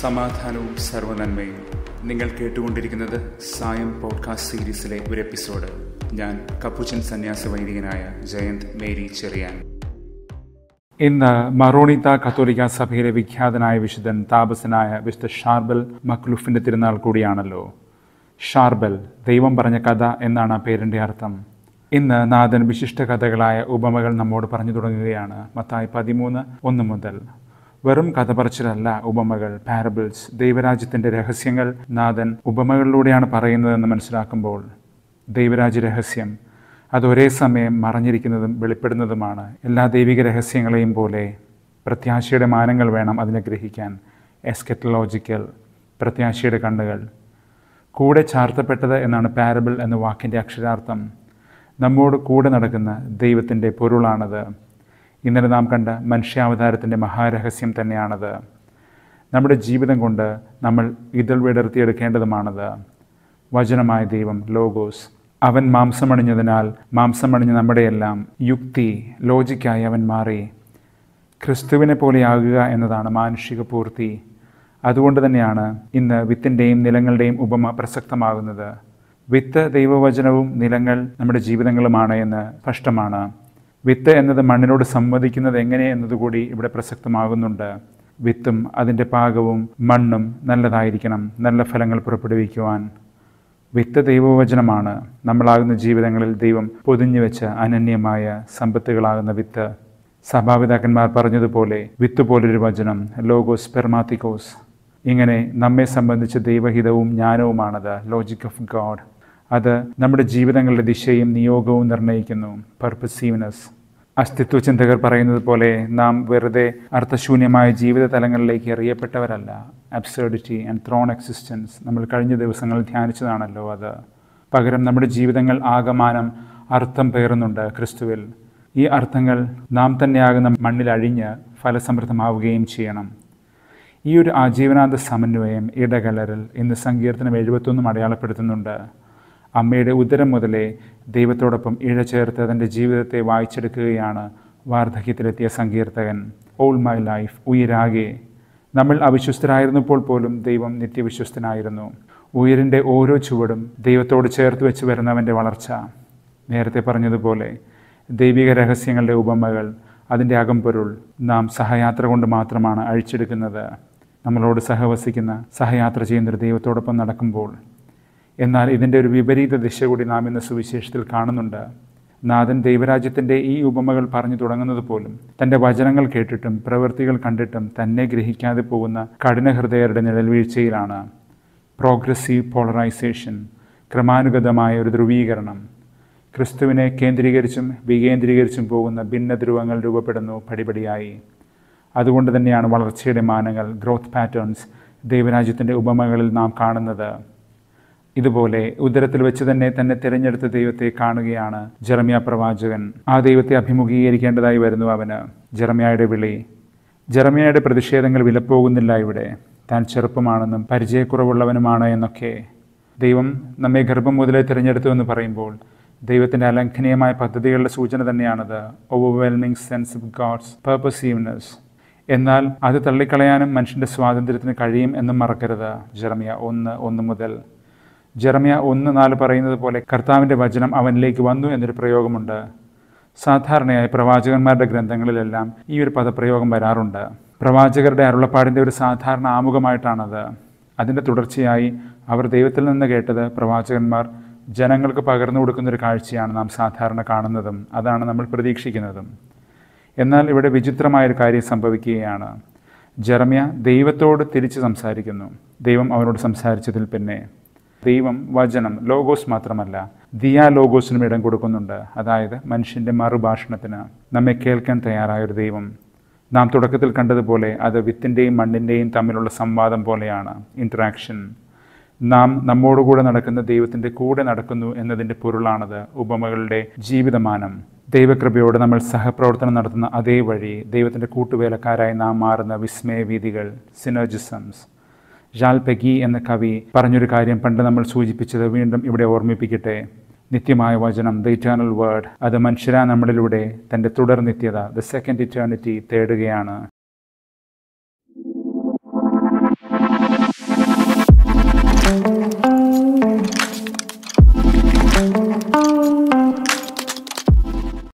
സമാധാനവും സർവനന്മയും നിങ്ങൾ കേട്ടുകൊണ്ടിരിക്കുന്നത് സായം പോഡ്കാസ്റ്റ് സീരീസിലെ ഒരു എപ്പിസോഡ് ഞാൻ കപ്പുച്ചൻ സന്യാസ വൈദികനായ ജയന്ത് മേരി ചെറിയാൻ ഇന്ന് മറോണിത്ത കത്തോലിക്ക സഭയിലെ വിഖ്യാതനായ വിശുദ്ധൻ താപസനായ വിശുദ്ധ ഷാർബൽ മക്ലുഫിന്റെ തിരുനാൾ കൂടിയാണല്ലോ ഷാർബൽ ദൈവം പറഞ്ഞ കഥ എന്നാണ് ആ പേരിൻ്റെ അർത്ഥം ഇന്ന് നാഥൻ വിശിഷ്ട കഥകളായ ഉപമകൾ നമ്മോട് പറഞ്ഞു തുടങ്ങുകയാണ് മത്തായി പതിമൂന്ന് ഒന്ന് മുതൽ വെറും കഥ പറച്ചിലല്ല ഉപമകൾ പാരബിൾസ് ദൈവരാജ്യത്തിൻ്റെ രഹസ്യങ്ങൾ നാഥൻ ഉപമകളിലൂടെയാണ് പറയുന്നതെന്ന് മനസ്സിലാക്കുമ്പോൾ ദൈവരാജ്യ രഹസ്യം അത് ഒരേ സമയം മറഞ്ഞിരിക്കുന്നതും വെളിപ്പെടുന്നതുമാണ് എല്ലാ ദൈവിക രഹസ്യങ്ങളെയും പോലെ പ്രത്യാശയുടെ മാനങ്ങൾ വേണം അതിനെ ഗ്രഹിക്കാൻ എസ്കെറ്റലോജിക്കൽ പ്രത്യാശയുടെ കണ്ണുകൾ കൂടെ ചാർത്തപ്പെട്ടത് എന്നാണ് പാരബിൾ എന്ന വാക്കിൻ്റെ അക്ഷരാർത്ഥം നമ്മോട് കൂടെ നടക്കുന്ന ദൈവത്തിൻ്റെ പൊരുളാണത് ഇന്നലെ നാം കണ്ട മനുഷ്യാവതാരത്തിൻ്റെ മഹാരഹസ്യം തന്നെയാണത് നമ്മുടെ ജീവിതം കൊണ്ട് നമ്മൾ ഇതൾ വിടർത്തിയെടുക്കേണ്ടതുമാണത് വചനമായ ദൈവം ലോഗോസ് അവൻ മാംസമണിഞ്ഞതിനാൽ മാംസമണിഞ്ഞ നമ്മുടെയെല്ലാം യുക്തി ലോജിക്കായി അവൻ മാറി ക്രിസ്തുവിനെ പോലെയാകുക എന്നതാണ് മാനുഷിക പൂർത്തി അതുകൊണ്ട് തന്നെയാണ് ഇന്ന് വിത്തിൻ്റെയും നിലങ്ങളുടെയും ഉപമ പ്രസക്തമാകുന്നത് വിത്ത് ദൈവവചനവും നിലങ്ങൾ നമ്മുടെ ജീവിതങ്ങളുമാണ് എന്ന് സ്പഷ്ടമാണ് വിത്ത് എന്നത് മണ്ണിനോട് സംവദിക്കുന്നത് എങ്ങനെ എന്നതുകൂടി ഇവിടെ പ്രസക്തമാകുന്നുണ്ട് വിത്തും അതിൻ്റെ പാകവും മണ്ണും നല്ലതായിരിക്കണം നല്ല ഫലങ്ങൾ പുറപ്പെടുവിക്കുവാൻ വിത്ത് ദൈവവചനമാണ് നമ്മളാകുന്ന ജീവിതങ്ങളിൽ ദൈവം പൊതിഞ്ഞു വെച്ച അനന്യമായ സമ്പത്തുകളാകുന്ന വിത്ത് സഭാപിതാക്കന്മാർ പറഞ്ഞതുപോലെ വിത്ത് പോലൊരു വചനം ലോഗോസ് പെർമാത്തിക്കോസ് ഇങ്ങനെ നമ്മെ സംബന്ധിച്ച ദൈവഹിതവും ജ്ഞാനവുമാണത് ലോജിക് ഓഫ് ഗോഡ് അത് നമ്മുടെ ജീവിതങ്ങളുടെ ദിശയും നിയോഗവും നിർണ്ണയിക്കുന്നു പർപ്പസീവ്നെസ് അസ്തിത്വ ചിന്തകർ പറയുന്നത് പോലെ നാം വെറുതെ അർത്ഥശൂന്യമായ ജീവിത തലങ്ങളിലേക്ക് എറിയപ്പെട്ടവരല്ല അബ്സേർഡിറ്റി ആൻഡ് ത്രോൺ എക്സിസ്റ്റൻസ് നമ്മൾ കഴിഞ്ഞ ദിവസങ്ങളിൽ ധ്യാനിച്ചതാണല്ലോ അത് പകരം നമ്മുടെ ജീവിതങ്ങൾ ആകമാനം അർത്ഥം പേറുന്നുണ്ട് ക്രിസ്തുവിൽ ഈ അർത്ഥങ്ങൾ നാം തന്നെയാകുന്ന മണ്ണിൽ അഴിഞ്ഞ് ഫലസമൃദ്ധമാവുകയും ചെയ്യണം ഈ ഒരു ആജീവനാന്ത സമന്വയം ഇടകലരൽ ഇന്ന് സങ്കീർത്തനം എഴുപത്തൊന്നും അടയാളപ്പെടുത്തുന്നുണ്ട് അമ്മയുടെ ഉദരം മുതലേ ദൈവത്തോടൊപ്പം ഇഴചേർത്ത് തൻ്റെ ജീവിതത്തെ വായിച്ചെടുക്കുകയാണ് വാർദ്ധക്യത്തിലെത്തിയ സങ്കീർത്തകൻ ഓൾ മൈ ലൈഫ് ഉയരാകെ നമ്മൾ അവിശ്വസ്തരായിരുന്നപ്പോൾ പോലും ദൈവം നിത്യവിശ്വസ്തനായിരുന്നു ഉയരിൻ്റെ ഓരോ ചുവടും ദൈവത്തോട് ചേർത്ത് വെച്ച് വരുന്നവൻ്റെ വളർച്ച നേരത്തെ പറഞ്ഞതുപോലെ ദൈവിക രഹസ്യങ്ങളുടെ ഉപമകൾ അതിൻ്റെ അകമ്പൊരുൾ നാം സഹയാത്ര കൊണ്ട് മാത്രമാണ് അഴിച്ചെടുക്കുന്നത് നമ്മളോട് സഹവസിക്കുന്ന സഹയാത്ര ചെയ്യുന്നൊരു ദൈവത്തോടൊപ്പം നടക്കുമ്പോൾ എന്നാൽ ഇതിൻ്റെ ഒരു വിപരീത ദിശ കൂടി നാം ഇന്ന് സുവിശേഷത്തിൽ കാണുന്നുണ്ട് നാഥൻ ദൈവരാജ്യത്തിൻ്റെ ഈ ഉപമകൾ പറഞ്ഞു തുടങ്ങുന്നത് പോലും തൻ്റെ വചനങ്ങൾ കേട്ടിട്ടും പ്രവൃത്തികൾ കണ്ടിട്ടും തന്നെ ഗ്രഹിക്കാതെ പോകുന്ന കഠിനഹൃദയരുടെ നിഴൽ വീഴ്ചയിലാണ് പ്രോഗ്രസീവ് പോളറൈസേഷൻ ക്രമാനുഗതമായ ഒരു ധ്രുവീകരണം ക്രിസ്തുവിനെ കേന്ദ്രീകരിച്ചും വികേന്ദ്രീകരിച്ചും പോകുന്ന ഭിന്ന ധ്രുവങ്ങൾ രൂപപ്പെടുന്നു പടിപടിയായി അതുകൊണ്ട് തന്നെയാണ് വളർച്ചയുടെ മാനങ്ങൾ ഗ്രോത്ത് പാറ്റേൺസ് ദൈവരാജ്യത്തിൻ്റെ ഉപമകളിൽ നാം കാണുന്നത് ഇതുപോലെ ഉദരത്തിൽ വെച്ച് തന്നെ തന്നെ തിരഞ്ഞെടുത്ത ദൈവത്തെ കാണുകയാണ് ജെറമ്യ പ്രവാചകൻ ആ ദൈവത്തെ അഭിമുഖീകരിക്കേണ്ടതായി വരുന്നു അവന് ജെറമ്യയുടെ വിളി ജെറമ്യയുടെ പ്രതിഷേധങ്ങൾ വിലപ്പോകുന്നില്ല ഇവിടെ താൻ ചെറുപ്പമാണെന്നും പരിചയക്കുറവുള്ളവനുമാണ് എന്നൊക്കെ ദൈവം നമ്മെ ഗർഭം മുതലേ തിരഞ്ഞെടുത്തു എന്ന് പറയുമ്പോൾ ദൈവത്തിൻ്റെ അലംഘനീയമായ പദ്ധതികളുടെ സൂചന തന്നെയാണത് overwhelming sense of God's purposiveness എന്നാൽ അത് തള്ളിക്കളയാനും മനുഷ്യൻ്റെ സ്വാതന്ത്ര്യത്തിന് കഴിയും എന്നും മറക്കരുത് ജെറമിയ ഒന്ന് ഒന്ന് മുതൽ ജെറമിയ ഒന്ന് നാല് പറയുന്നത് പോലെ കർത്താവിൻ്റെ വചനം അവനിലേക്ക് വന്നു എന്നൊരു പ്രയോഗമുണ്ട് സാധാരണയായി പ്രവാചകന്മാരുടെ ഗ്രന്ഥങ്ങളിലെല്ലാം ഈ ഒരു പദപ്രയോഗം വരാറുണ്ട് പ്രവാചകരുടെ അരുളപ്പാടിൻ്റെ ഒരു സാധാരണ ആമുഖമായിട്ടാണത് അതിൻ്റെ തുടർച്ചയായി അവർ ദൈവത്തിൽ നിന്ന് കേട്ടത് പ്രവാചകന്മാർ ജനങ്ങൾക്ക് പകർന്നു കൊടുക്കുന്നൊരു കാഴ്ചയാണ് നാം സാധാരണ കാണുന്നതും അതാണ് നമ്മൾ പ്രതീക്ഷിക്കുന്നതും എന്നാൽ ഇവിടെ വിചിത്രമായൊരു കാര്യം സംഭവിക്കുകയാണ് ജെറമ്യ ദൈവത്തോട് തിരിച്ച് സംസാരിക്കുന്നു ദൈവം അവനോട് സംസാരിച്ചതിൽ പിന്നെ ദൈവം വചനം ലോഗോസ് മാത്രമല്ല ദിയാ ലോഗോസിനും ഇടം കൊടുക്കുന്നുണ്ട് അതായത് മനുഷ്യൻ്റെ മറുഭാഷണത്തിന് നമ്മെ കേൾക്കാൻ തയ്യാറായൊരു ദൈവം നാം തുടക്കത്തിൽ കണ്ടതുപോലെ അത് വിത്തിൻ്റെയും മണ്ണിൻ്റെയും തമ്മിലുള്ള സംവാദം പോലെയാണ് ഇൻട്രാക്ഷൻ നാം നമ്മോടുകൂടെ നടക്കുന്ന ദൈവത്തിൻ്റെ കൂടെ നടക്കുന്നു എന്നതിൻ്റെ പൊരുളാണത് ഉപമകളുടെ ജീവിതമാനം ദൈവകൃപയോട് നമ്മൾ സഹപ്രവർത്തനം നടത്തുന്ന അതേ വഴി ദൈവത്തിൻ്റെ കൂട്ടുവേലക്കാരായി നാം മാറുന്ന വിസ്മയ വീതികൾ സിനർജിസംസ് ജാൽ പെഗി എന്ന കവി പറഞ്ഞൊരു കാര്യം പണ്ട് നമ്മൾ സൂചിപ്പിച്ചത് വീണ്ടും ഇവിടെ ഓർമ്മിപ്പിക്കട്ടെ നിത്യമായ വചനം ദ ഇറ്റേണൽ വേർഡ് അത് മനുഷ്യരാ നമ്മളിലൂടെ തൻ്റെ തുടർ നിത്യത ദ സെക്കൻഡ് ഇറ്റേണിറ്റി തേടുകയാണ് thank you